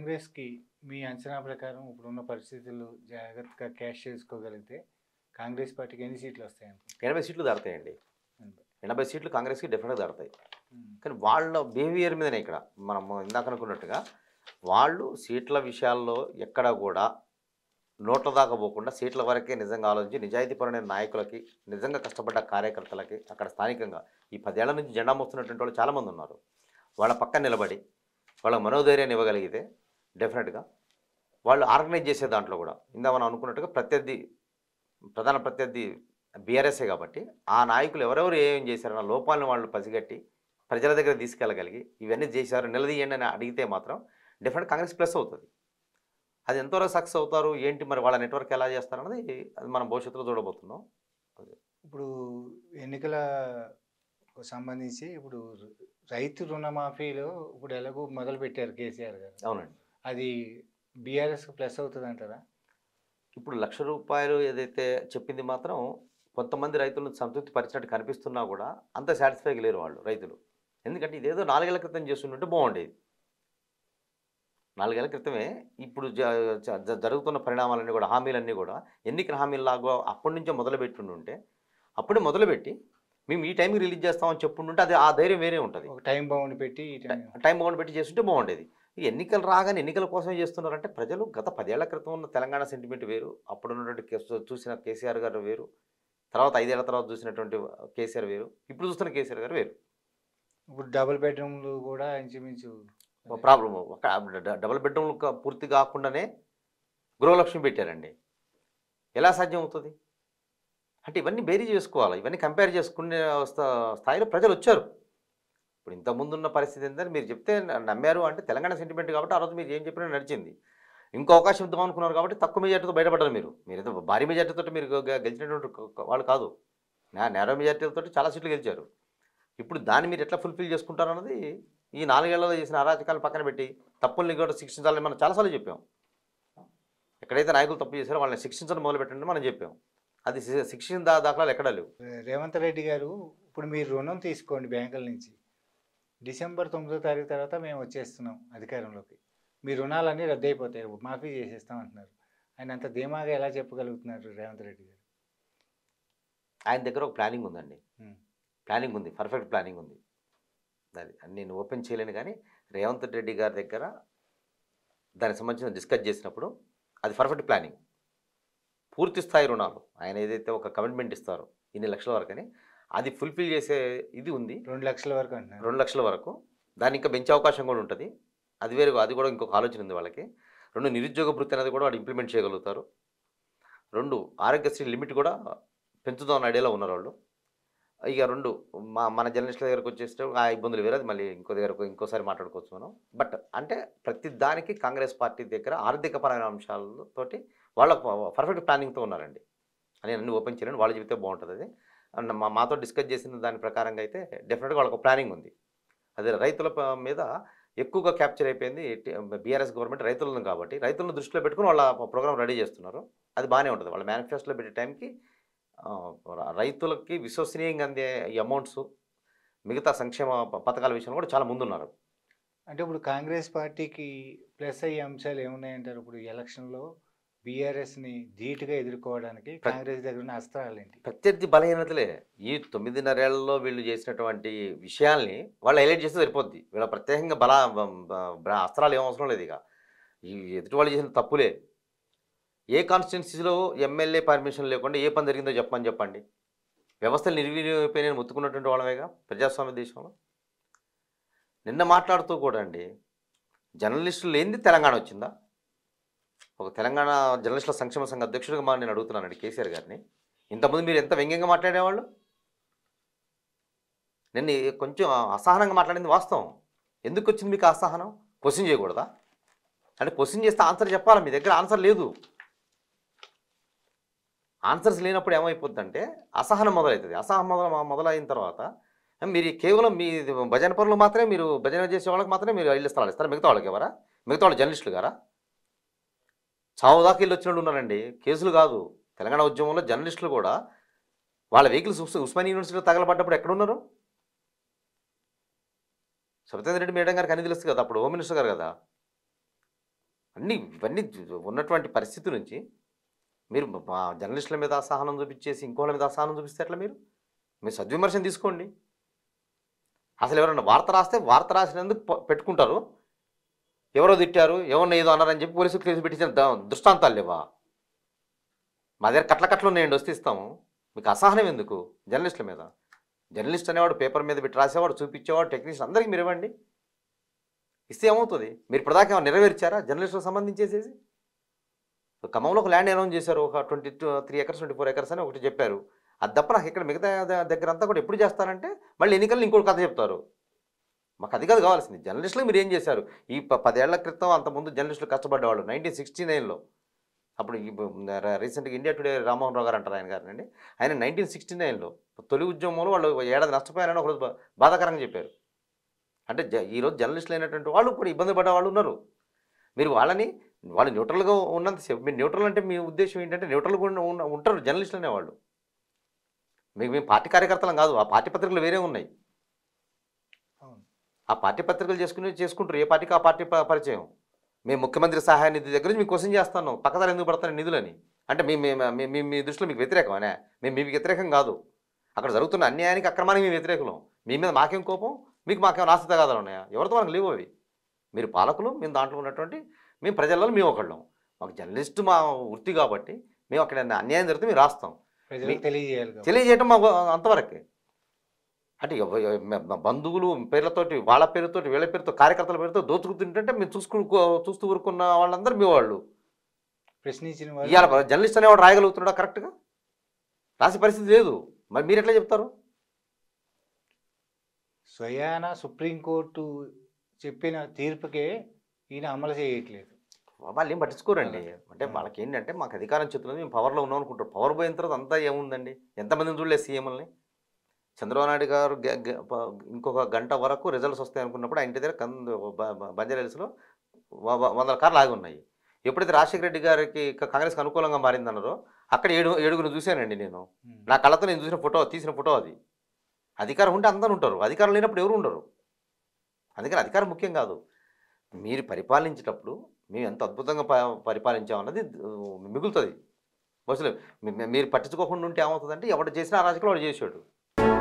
కాంగ్రెస్కి మీ అంచనా ప్రకారం ఇప్పుడున్న పరిస్థితులు జాగ్రత్తగా క్యాష్ చేసుకోగలిగితే కాంగ్రెస్ పార్టీకి ఎన్ని సీట్లు వస్తాయండి ఎనభై సీట్లు దాడతాయండి ఎనభై సీట్లు కాంగ్రెస్కి డెఫినెట్గా దాడతాయి కానీ వాళ్ళ బిహేవియర్ మీదనే ఇక్కడ మనం ఇందాక అనుకున్నట్టుగా వాళ్ళు సీట్ల విషయాల్లో ఎక్కడ కూడా నోట్ల దాకా పోకుండా సీట్ల వరకే నిజంగా ఆలోచించి నిజాయితీపరమైన నాయకులకి నిజంగా కష్టపడ్డ కార్యకర్తలకి అక్కడ స్థానికంగా ఈ పదేళ్ల నుంచి జెండా మోస్తున్నటువంటి వాళ్ళు చాలామంది ఉన్నారు వాళ్ళ పక్కన నిలబడి వాళ్ళ మనోధైర్యాన్ని ఇవ్వగలిగితే డెఫినెట్గా వాళ్ళు ఆర్గనైజ్ చేసే దాంట్లో కూడా ఇందా మనం అనుకున్నట్టుగా ప్రత్యర్థి ప్రధాన ప్రత్యర్థి బీఆర్ఎస్ఏ కాబట్టి ఆ నాయకులు ఎవరెవరు ఏం చేశారన్న లోపాలను వాళ్ళు పసిగట్టి ప్రజల దగ్గర తీసుకెళ్ళగలిగి ఇవన్నీ చేశారు నిలదీయండి అని అడిగితే మాత్రం డెఫినెట్ కాంగ్రెస్ ప్లస్ అవుతుంది అది ఎంతవరకు సక్సెస్ అవుతారు ఏంటి మరి వాళ్ళ నెట్వర్క్ ఎలా చేస్తారన్నది అది మనం భవిష్యత్తులో చూడబోతున్నాం ఇప్పుడు ఎన్నికల సంబంధించి ఇప్పుడు రైతు రుణమాఫీలో ఇప్పుడు ఎలాగో మొదలు పెట్టారు కేసీఆర్ గారు అవునండి అది బీఆర్ఎస్ ప్లస్ అవుతుంది అంటారా ఇప్పుడు లక్ష రూపాయలు ఏదైతే చెప్పింది మాత్రం కొంతమంది రైతులను సంతృప్తి పరిచినట్టు కనిపిస్తున్నా కూడా అంత సాటిస్ఫై లేరు వాళ్ళు రైతులు ఎందుకంటే ఇదేదో నాలుగేళ్ల క్రితం చేస్తుంటే బాగుండేది నాలుగేళ్ల క్రితమే ఇప్పుడు జరుగుతున్న పరిణామాలన్నీ కూడా హామీలన్నీ కూడా ఎన్నికల హామీలాగా అప్పటి నుంచే మొదలుపెట్టుండుంటే అప్పుడే మొదలుపెట్టి మేము ఈ టైంకి రిలీజ్ చేస్తామని చెప్పుండుంటే అది ఆ ధైర్యం వేరే ఉంటుంది టైం బాగుండి పెట్టి టైం బాగుండి పెట్టి చేస్తుంటే బాగుండేది ఈ ఎన్నికలు రాగానే ఎన్నికల కోసమే చేస్తున్నారంటే ప్రజలు గత పదేళ్ల క్రితం ఉన్న తెలంగాణ సెంటిమెంట్ వేరు అప్పుడు ఉన్నటువంటి చూసిన కేసీఆర్ గారు వేరు తర్వాత ఐదేళ్ల తర్వాత చూసినటువంటి కేసీఆర్ వేరు ఇప్పుడు చూస్తున్న కేసీఆర్ గారు వేరు ఇప్పుడు డబుల్ బెడ్రూమ్లు కూడా ఇంచుమించు ప్రాబ్లం ఒక డబుల్ బెడ్రూమ్లు పూర్తి కాకుండానే గృహలక్ష్మి పెట్టారండి ఎలా సాధ్యం అవుతుంది అంటే ఇవన్నీ బేరీ చేసుకోవాలి ఇవన్నీ కంపేర్ చేసుకునే స్థాయిలో ప్రజలు వచ్చారు ఇప్పుడు ఇంతకుముందు ఉన్న పరిస్థితి ఏంటంటే మీరు చెప్తే నమ్మారు అంటే తెలంగాణ సెంటిమెంట్ కాబట్టి ఆ రోజు మీరు ఏం చెప్పినా నడిచింది ఇంకో అవకాశం ఇద్దాం అనుకున్నారు కాబట్టి తక్కువ మెజార్టీతో బయటపడ్డారు మీరు అయితే భారీ మెజార్టీతో మీరు గెలిచినటువంటి వాళ్ళు కాదు నా నేరో మెజార్టీలతో చాలా సీట్లు గెలిచారు ఇప్పుడు దాన్ని మీరు ఎట్లా ఫుల్ఫిల్ చేసుకుంటారు అన్నది ఈ నాలుగేళ్లలో చేసిన అరాచకాలను పక్కన పెట్టి తప్పుల్ని కూడా శిక్షించాలని మనం చాలాసార్లు చెప్పాం ఎక్కడైతే నాయకులు తప్పు చేశారో వాళ్ళని శిక్షించడం మొదలుపెట్టండి మనం చెప్పాం అది శిక్షించిన దాఖలాలు ఎక్కడా లేవు రేవంత్ రెడ్డి గారు ఇప్పుడు మీరు రుణం తీసుకోండి బ్యాంకుల నుంచి డిసెంబర్ తొమ్మిదో తారీఖు తర్వాత మేము వచ్చేస్తున్నాం అధికారంలోకి మీ రుణాలన్నీ రద్దయిపోతాయి మాఫీ చేసేస్తాం అంటున్నారు ఆయన అంత ధీమాగా ఎలా చెప్పగలుగుతున్నారు రేవంత్ రెడ్డి గారు ఆయన దగ్గర ఒక ప్లానింగ్ ఉందండి ప్లానింగ్ ఉంది పర్ఫెక్ట్ ప్లానింగ్ ఉంది అది నేను ఓపెన్ చేయలేను కానీ రేవంత్ రెడ్డి గారి దగ్గర దానికి సంబంధించిన డిస్కస్ చేసినప్పుడు అది పర్ఫెక్ట్ ప్లానింగ్ పూర్తి స్థాయి రుణాలు ఆయన ఏదైతే ఒక కమిట్మెంట్ ఇస్తారో ఇన్ని లక్షల వరకని అది ఫుల్ఫిల్ చేసే ఇది ఉంది రెండు లక్షల వరకు అండి రెండు లక్షల వరకు దాన్ని ఇంకా పెంచే అవకాశం కూడా ఉంటుంది అది వేరే అది కూడా ఇంకొక ఆలోచన ఉంది వాళ్ళకి రెండు నిరుద్యోగ వృత్తి అనేది కూడా వాళ్ళు ఇంప్లిమెంట్ చేయగలుగుతారు రెండు ఆరోగ్యశ్రీ లిమిట్ కూడా పెంచుదాం అనే ఐడియాలో ఉన్నారు వాళ్ళు ఇక రెండు మా మన జర్నలిస్టుల దగ్గరకు వచ్చేస్తే ఆ ఇబ్బందులు వేరే అది మళ్ళీ ఇంకో దగ్గరకు ఇంకోసారి మాట్లాడుకోవచ్చు మనం బట్ అంటే ప్రతి దానికి కాంగ్రెస్ పార్టీ దగ్గర ఆర్థిక పరమైన అంశాలతోటి వాళ్ళ పర్ఫెక్ట్ ప్లానింగ్తో ఉన్నారండి అని అన్ని ఓపెన్ చేయాలని వాళ్ళు చెబితే బాగుంటుంది అది మా మాతో డిస్కస్ చేసిన దాని ప్రకారంగా అయితే డెఫినెట్గా వాళ్ళకు ప్లానింగ్ ఉంది అది రైతుల మీద ఎక్కువగా క్యాప్చర్ అయిపోయింది బీఆర్ఎస్ గవర్నమెంట్ రైతులను కాబట్టి రైతులను దృష్టిలో పెట్టుకుని వాళ్ళ ప్రోగ్రామ్ రెడీ చేస్తున్నారు అది బాగానే ఉంటుంది వాళ్ళ మేనిఫెస్టోలో పెట్టే టైంకి రైతులకి విశ్వసనీయంగా అందే అమౌంట్స్ మిగతా సంక్షేమ పథకాల విషయంలో కూడా చాలా ముందున్నారు అంటే ఇప్పుడు కాంగ్రెస్ పార్టీకి ప్లస్ అయ్యే అంశాలు ఏమున్నాయంటారు ఇప్పుడు ఎలక్షన్లో బీఆర్ఎస్ ని ధీటుగా ఎదుర్కోవడానికి కాంగ్రెస్ దగ్గర ఉన్న అస్త్రాలు ఏంటి ప్రత్యర్థి బలహీనతలే ఈ తొమ్మిదిన్నరేళ్లలో వీళ్ళు చేసినటువంటి విషయాల్ని వాళ్ళు హైలైట్ చేస్తే సరిపోద్ది వీళ్ళ ప్రత్యేకంగా బల అస్త్రాలు ఏం అవసరం లేదు ఇక ఈ ఎదుటి వాళ్ళు చేసిన తప్పులే ఏ కాన్స్టిట్యున్సీలో ఎమ్మెల్యే పర్మిషన్ లేకుండా ఏ పని జరిగిందో చెప్పమని చెప్పండి వ్యవస్థలు నిర్వీర్యమైపోయి నేను ముత్తుకున్నటువంటి వాళ్ళమేగా ప్రజాస్వామ్య దేశంలో నిన్న మాట్లాడుతూ కూడా అండి జర్నలిస్టులు ఏంది తెలంగాణ వచ్చిందా ఒక తెలంగాణ జర్నలిస్టుల సంక్షేమ సంఘ అధ్యక్షుడిగా మా నేను అడుగుతున్నానండి కేసీఆర్ గారిని ఇంతకుముందు మీరు ఎంత వ్యంగ్యంగా మాట్లాడేవాళ్ళు నేను కొంచెం అసహనంగా మాట్లాడింది వాస్తవం ఎందుకు వచ్చింది మీకు అసహనం క్వశ్చన్ చేయకూడదా అంటే క్వశ్చన్ చేస్తే ఆన్సర్ చెప్పాలి మీ దగ్గర ఆన్సర్ లేదు ఆన్సర్స్ లేనప్పుడు ఏమైపోతుందంటే అసహనం మొదలవుతుంది అసహనం మొదల మొదలైన తర్వాత మీరు కేవలం మీ భజన పనులు మాత్రమే మీరు భజన చేసే వాళ్ళకి మాత్రమే మీరు ఇల్లు స్థలాలు ఇస్తారు మిగతా వాళ్ళకి ఎవరా మిగతా వాళ్ళు జర్నలిస్టులు గారా చావు దాకా వెళ్ళి వచ్చినట్టు ఉన్నారండి కేసులు కాదు తెలంగాణ ఉద్యమంలో జర్నలిస్టులు కూడా వాళ్ళ వెహికల్స్ ఉస్మానియా యూనివర్సిటీలో తగలబడ్డప్పుడు ఎక్కడున్నారు సబితేంద్ర రెడ్డి మేడం గారికి అని తెలుసు కదా అప్పుడు హోమ్ మినిస్టర్ గారు కదా అన్నీ ఇవన్నీ ఉన్నటువంటి పరిస్థితి నుంచి మీరు మా జర్నలిస్టుల మీద అసహనం చూపించేసి ఇంకోళ్ళ మీద అసహనం చూపిస్తే అట్లా మీరు మీరు సద్విమర్శం తీసుకోండి అసలు ఎవరైనా వార్త రాస్తే వార్త రాసినందుకు పెట్టుకుంటారు ఎవరో తిట్టారు ఎవరిని ఏదో అన్నారని చెప్పి పోలీసులు కేసు పెట్టించిన దృష్టాంతాలు లేవా మా దగ్గర కట్ల కట్లు నేను వస్తే ఇస్తాము మీకు అసహనం ఎందుకు జర్నలిస్టుల మీద జర్నలిస్ట్ అనేవాడు పేపర్ మీద పెట్టి రాసేవాడు చూపించేవాడు టెక్నీషియన్ అందరికీ మీరు ఇవ్వండి ఇస్తే ఏమవుతుంది మీరు ఇప్పటిదాకా నెరవేర్చారా జర్నలిస్టులకు సంబంధించేసేసి ఖమ్మంలో ఒక ల్యాండ్ అనౌన్స్ చేశారు ఒక twenty two three acres twenty four acres అని ఒకటి చెప్పారు అది తప్ప నాకు ఇక్కడ మిగతా దగ్గర అంతా కూడా ఎప్పుడు చేస్తారంటే మళ్ళీ ఎన్నికల్లో ఇంకోటి కథ చెప్తారు మాకు అది కాదు కావాల్సింది జర్నలిస్టులకు మీరు ఏం చేశారు ఈ పదేళ్ల క్రితం అంతకుముందు జర్నలిస్టులు కష్టపడ్డవాళ్ళు నైన్టీన్ సిక్స్టీ నైన్లో అప్పుడు రీసెంట్గా ఇండియా టుడే రామ్మోహన్ రావు గారు అంటారు ఆయన అండి ఆయన నైన్టీన్ సిక్స్టీ నైన్లో తొలి ఉద్యమంలో వాళ్ళు ఏడాది నష్టపోయారని ఒకరోజు బాధాకరంగా చెప్పారు అంటే ఈరోజు జర్నలిస్టులు అయినటువంటి వాళ్ళు కూడా ఇబ్బంది పడ్డ వాళ్ళు ఉన్నారు మీరు వాళ్ళని వాళ్ళు న్యూట్రల్గా ఉన్నంతసేపు మీరు న్యూట్రల్ అంటే మీ ఉద్దేశం ఏంటంటే న్యూట్రల్గా ఉంటారు జర్నలిస్టులు అనేవాళ్ళు మీకు మేము పార్టీ కార్యకర్తలం కాదు ఆ పార్టీ పత్రికలు వేరే ఉన్నాయి ఆ పార్టీ పత్రికలు చేసుకునే చేసుకుంటారు ఏ పార్టీకి ఆ పార్టీ పరిచయం మేము ముఖ్యమంత్రి సహాయ నిధి దగ్గర నుంచి మీకు క్వశ్చన్ చేస్తాను పక్కదారు ఎందుకు పడతాను నిధులని అంటే మీ మీ మీ దృష్టిలో మీకు అనే మేము మీకు వ్యతిరేకం కాదు అక్కడ జరుగుతున్న అన్యాయానికి అక్రమానికి మేము వ్యతిరేకులం మీ మీద మాకేం కోపం మీకు మాకేమైనా ఆస్తి తగాదాలు ఉన్నాయా ఎవరితో మనకు లేవు అవి మీరు పాలకులు మేము దాంట్లో ఉన్నటువంటి మేము ప్రజలలో మేము ఒకళ్ళం మాకు జర్నలిస్ట్ మా వృత్తి కాబట్టి మేము అక్కడ అన్యాయం జరిగితే మేము రాస్తాం తెలియజేయటం మాకు అంతవరకే అంటే బంధువులు పేర్లతోటి వాళ్ళ పేరుతోటి వీళ్ళ పేరుతో కార్యకర్తల పేరుతో దోచుకుతుంటే మేము చూసుకు చూస్తూ ఊరుకున్న వాళ్ళందరూ మీ వాళ్ళు ప్రశ్నించిన ఇవాళ జర్నలిస్ట్ అనేవాడు రాయగలుగుతున్నాడా కరెక్ట్గా రాసే పరిస్థితి లేదు మరి మీరు ఎట్లా చెప్తారు స్వయాన సుప్రీంకోర్టు చెప్పిన తీర్పుకే ఈయన అమలు చేయట్లేదు వాళ్ళు ఏం పట్టించుకోరండి అంటే వాళ్ళకి ఏంటంటే మాకు అధికారం చెప్తున్నది మేము పవర్లో ఉన్నాం అనుకుంటారు పవర్ పోయిన తర్వాత అంతా ఏముందండి ఎంతమందిని చూడలేదు సీఎంలని చంద్రబాబు నాయుడు గారు ఇంకొక గంట వరకు రిజల్ట్స్ వస్తాయి అనుకున్నప్పుడు ఆయన దగ్గర బంజారాహిల్స్లో వందల కార్లు ఆగి ఉన్నాయి ఎప్పుడైతే రాజశేఖర రెడ్డి గారికి కాంగ్రెస్కి అనుకూలంగా మారిందన్నారో అక్కడ ఏడు ఏడుగురు చూశానండి నేను నా కళ్ళతో నేను చూసిన ఫోటో తీసిన ఫోటో అది అధికారం ఉంటే అందరూ ఉంటారు అధికారం లేనప్పుడు ఎవరు ఉండరు అందుకని అధికారం ముఖ్యం కాదు మీరు పరిపాలించేటప్పుడు మేము ఎంత అద్భుతంగా పరిపాలించామన్నది మిగులుతుంది బస్సులు మీరు పట్టించుకోకుండా ఉంటే ఏమవుతుందంటే ఎవడు చేసినా రాజకీయాలు వాడు చేసాడు